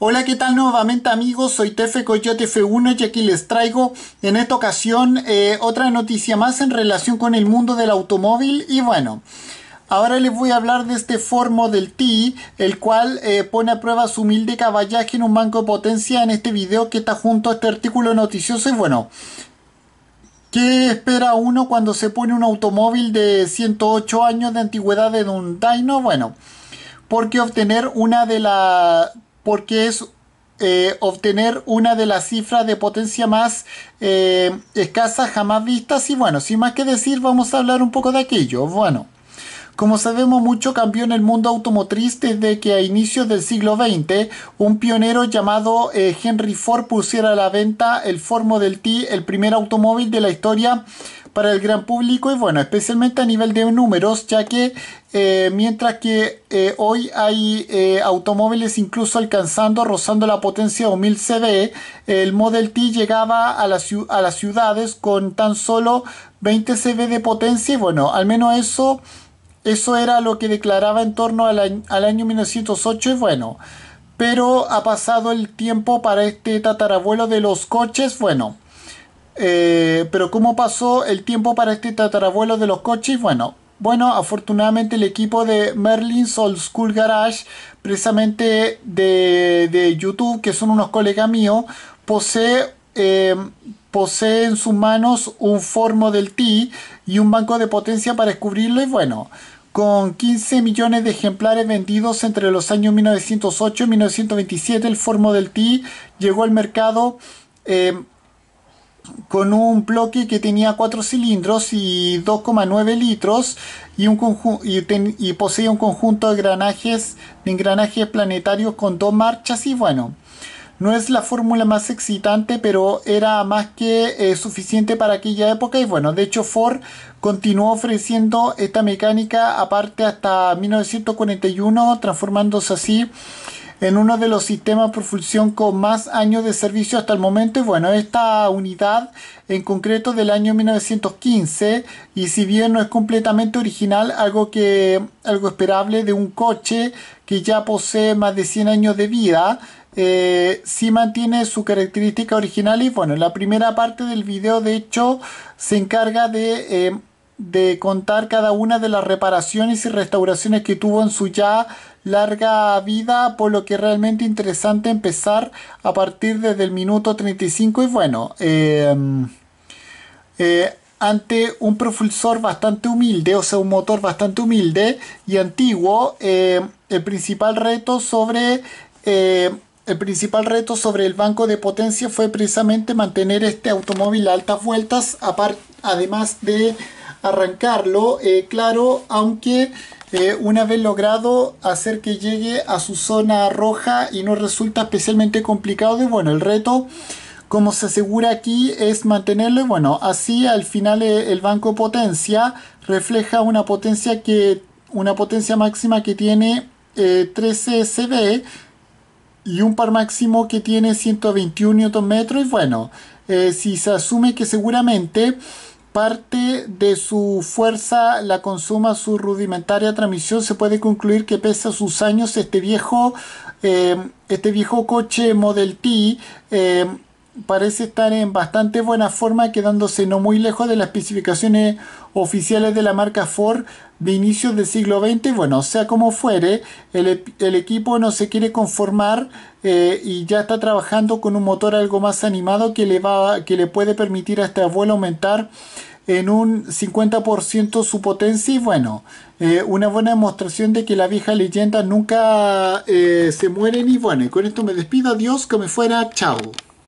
Hola, ¿qué tal nuevamente amigos? Soy Tefe Coyote F1 y aquí les traigo en esta ocasión eh, otra noticia más en relación con el mundo del automóvil y bueno... Ahora les voy a hablar de este formo del T, el cual eh, pone a prueba su humilde caballaje en un banco de potencia en este video que está junto a este artículo noticioso y bueno, ¿Qué espera uno cuando se pone un automóvil de 108 años de antigüedad en un no Bueno, qué obtener una de las porque es eh, obtener una de las cifras de potencia más eh, escasas jamás vistas y bueno, sin más que decir vamos a hablar un poco de aquello. Bueno. Como sabemos mucho cambió en el mundo automotriz desde que a inicios del siglo XX un pionero llamado eh, Henry Ford pusiera a la venta el Ford Model T, el primer automóvil de la historia para el gran público y bueno, especialmente a nivel de números, ya que eh, mientras que eh, hoy hay automóviles incluso alcanzando, rozando la potencia 1.000 CV, el Model T llegaba a, las, a las ciudades con tan solo 20 CV de potencia y bueno, al menos eso eso era lo que declaraba en torno al año, 1908 y bueno, pero ha pasado el tiempo para este tatarabuelo de los coches, bueno. Eh, pero ¿cómo pasó el tiempo para este tatarabuelo de los coches? Bueno, bueno, afortunadamente el equipo de Merlin's Old School Garage, precisamente de, YouTube, que son unos colegas míos, posee eh, posee en sus manos un formo del T y un banco de potencia para descubrirlo y bueno, con 15 millones de ejemplares vendidos entre los años 1908 y 1927, el formo del T llegó al mercado eh, con un bloque que tenía 4 cilindros y 2,9 litros y, un poseía un conjunto de, engranajes de engranajes planetarios con dos marchas y bueno. No es la fórmula más excitante, pero era más que eh, suficiente para aquella época y bueno, de hecho Ford continuó ofreciendo esta mecánica aparte hasta 1941, transformándose así en uno de los sistemas por función con más años de servicio hasta el momento. Y bueno, esta unidad en concreto del año 1915, y si bien no es completamente original, algo, que, algo esperable de un coche que ya posee más de 100 años de vida, eh, ...si mantiene su característica original y bueno, la primera parte del video de hecho se encarga de, em, de contar cada una de las reparaciones y restauraciones que tuvo en su ya larga vida, por lo que es realmente interesante empezar a partir desde el minuto 35 y bueno, em, eh, ante un propulsor bastante humilde, o sea, un motor bastante humilde y antiguo, em, el principal reto sobre el principal reto sobre el banco de potencia fue precisamente mantener este automóvil a altas vueltas, además de arrancarlo, eh, claro, aunque eh, una vez logrado hacer que llegue a su zona roja y no resulta especialmente complicado, y bueno, el reto como se asegura aquí es mantenerlo, bueno, así al final eh, el banco potencia refleja una potencia que una potencia máxima que tiene 13 CB y un par máximo que tiene 121 Nm y bueno, eh, si se asume que seguramente parte de su fuerza la consuma su rudimentaria transmisión, se puede concluir que pese a sus años este viejo, eh, este viejo coche Model T eh, parece estar en bastante buena forma, quedándose no muy lejos de las especificaciones oficiales de la marca Ford de inicios del siglo XX. Bueno, sea como fuere, el, equipo no se quiere conformar eh, y ya está trabajando con un motor algo más animado que le, va, que le puede permitir a este abuelo aumentar en un 50% su potencia y bueno, eh, una buena demostración de que la vieja leyenda nunca eh, se muere y bueno, con esto me despido, adiós, que me fuera, chao.